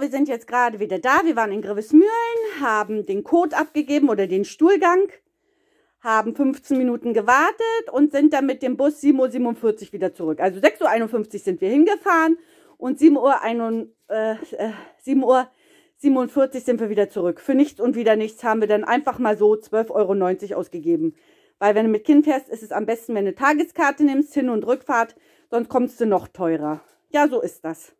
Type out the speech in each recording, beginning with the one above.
Wir sind jetzt gerade wieder da. Wir waren in Grevesmühlen, haben den Code abgegeben oder den Stuhlgang, haben 15 Minuten gewartet und sind dann mit dem Bus 7.47 Uhr wieder zurück. Also 6.51 Uhr sind wir hingefahren und 7.47 Uhr, äh, 7 äh, Uhr sind wir wieder zurück. Für nichts und wieder nichts haben wir dann einfach mal so 12,90 Euro ausgegeben. Weil wenn du mit Kind fährst, ist es am besten, wenn du eine Tageskarte nimmst, Hin- und Rückfahrt, sonst kommst du noch teurer. Ja, so ist das.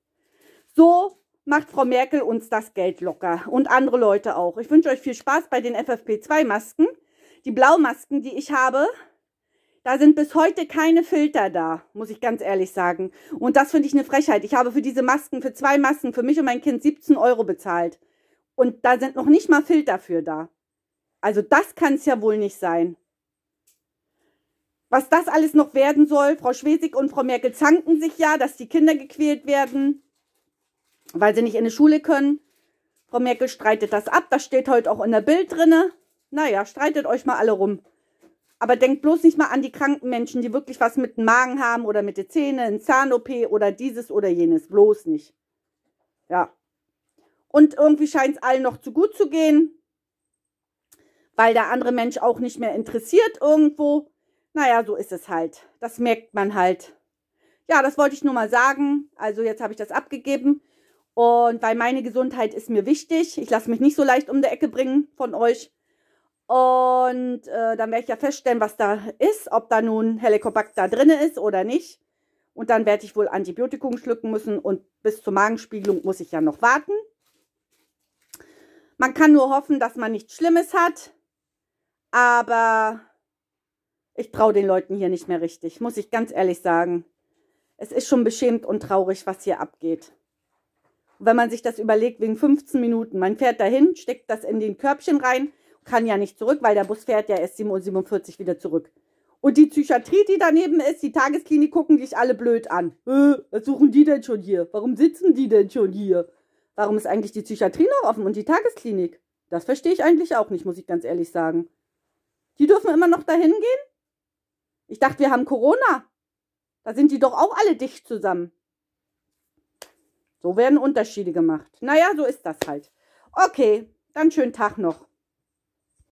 So macht Frau Merkel uns das Geld locker und andere Leute auch. Ich wünsche euch viel Spaß bei den FFP2-Masken. Die Blaumasken, die ich habe, da sind bis heute keine Filter da, muss ich ganz ehrlich sagen. Und das finde ich eine Frechheit. Ich habe für diese Masken, für zwei Masken, für mich und mein Kind 17 Euro bezahlt. Und da sind noch nicht mal Filter für da. Also das kann es ja wohl nicht sein. Was das alles noch werden soll, Frau Schwesig und Frau Merkel zanken sich ja, dass die Kinder gequält werden weil sie nicht in die Schule können. Frau Merkel streitet das ab. Das steht heute auch in der Bild drinne. Naja, streitet euch mal alle rum. Aber denkt bloß nicht mal an die kranken Menschen, die wirklich was mit dem Magen haben oder mit den Zähnen, ein Zahn-OP oder dieses oder jenes. Bloß nicht. Ja. Und irgendwie scheint es allen noch zu gut zu gehen, weil der andere Mensch auch nicht mehr interessiert irgendwo. Naja, so ist es halt. Das merkt man halt. Ja, das wollte ich nur mal sagen. Also jetzt habe ich das abgegeben. Und weil meine Gesundheit ist mir wichtig. Ich lasse mich nicht so leicht um die Ecke bringen von euch. Und äh, dann werde ich ja feststellen, was da ist, ob da nun Helicobacter drin ist oder nicht. Und dann werde ich wohl Antibiotikum schlucken müssen und bis zur Magenspiegelung muss ich ja noch warten. Man kann nur hoffen, dass man nichts Schlimmes hat. Aber ich traue den Leuten hier nicht mehr richtig, muss ich ganz ehrlich sagen. Es ist schon beschämt und traurig, was hier abgeht wenn man sich das überlegt, wegen 15 Minuten. Man fährt dahin, steckt das in den Körbchen rein, kann ja nicht zurück, weil der Bus fährt ja erst 7.47 Uhr wieder zurück. Und die Psychiatrie, die daneben ist, die Tagesklinik, gucken dich alle blöd an. Äh, was suchen die denn schon hier? Warum sitzen die denn schon hier? Warum ist eigentlich die Psychiatrie noch offen und die Tagesklinik? Das verstehe ich eigentlich auch nicht, muss ich ganz ehrlich sagen. Die dürfen immer noch dahin gehen? Ich dachte, wir haben Corona. Da sind die doch auch alle dicht zusammen. So werden Unterschiede gemacht. Naja, so ist das halt. Okay, dann schönen Tag noch.